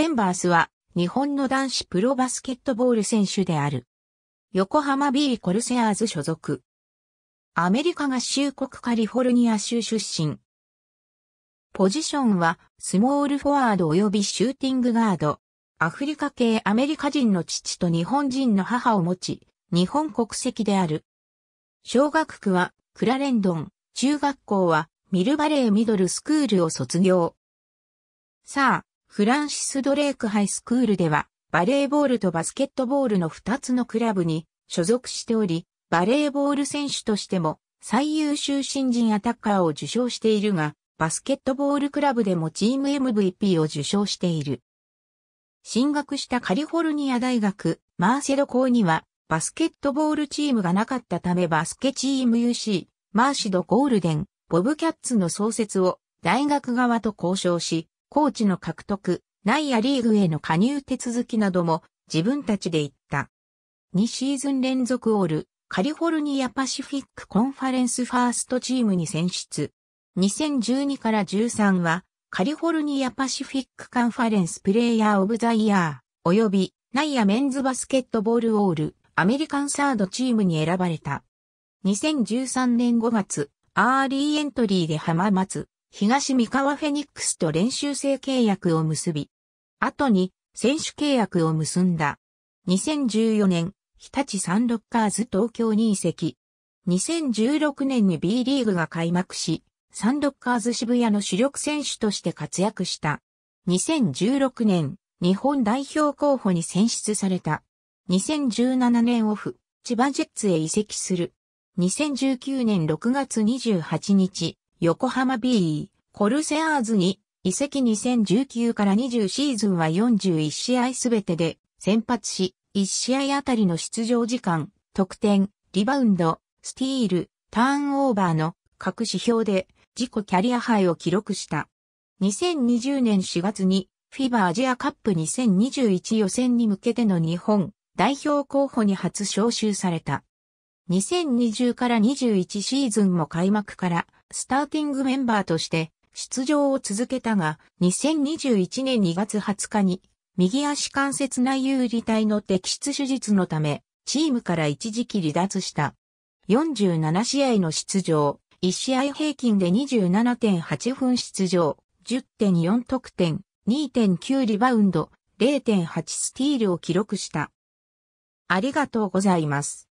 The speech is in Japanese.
ケンバースは日本の男子プロバスケットボール選手である。横浜 B コルセアーズ所属。アメリカ合衆国カリフォルニア州出身。ポジションはスモールフォワード及びシューティングガード。アフリカ系アメリカ人の父と日本人の母を持ち、日本国籍である。小学区はクラレンドン、中学校はミルバレーミドルスクールを卒業。さあ、フランシス・ドレークハイスクールでは、バレーボールとバスケットボールの2つのクラブに所属しており、バレーボール選手としても最優秀新人アタッカーを受賞しているが、バスケットボールクラブでもチーム MVP を受賞している。進学したカリフォルニア大学マーセド校にはバスケットボールチームがなかったためバスケチーム UC マーシドゴールデンボブキャッツの創設を大学側と交渉しコーチの獲得、内野リーグへの加入手続きなども自分たちで行った。2シーズン連続オール、カリフォルニアパシフィックコンファレンスファーストチームに選出。2012から13は、カリフォルニアパシフィックカンファレンスプレイヤーオブザイヤー、及び、ナイアメンズバスケットボールオール、アメリカンサードチームに選ばれた。2013年5月、アーリーエントリーで浜松、東三河フェニックスと練習生契約を結び、後に選手契約を結んだ。2014年、日立サンロッカーズ東京に移籍。2016年に B リーグが開幕し、サンロッカーズ渋谷の主力選手として活躍した。2016年、日本代表候補に選出された。2017年オフ、千葉ジェッツへ移籍する。2019年6月28日、横浜 B コルセアーズに移籍2019から20シーズンは41試合すべてで先発し、1試合あたりの出場時間、得点、リバウンド、スティール、ターンオーバーの各指標で自己キャリアハイを記録した。2020年4月にフィバアジアカップ2021予選に向けての日本代表候補に初招集された。2020から21シーズンも開幕からスターティングメンバーとして出場を続けたが、2021年2月20日に、右足関節内有利体の摘出手術のため、チームから一時期離脱した。47試合の出場、1試合平均で27.8分出場、10.4得点、2.9リバウンド、0.8スティールを記録した。ありがとうございます。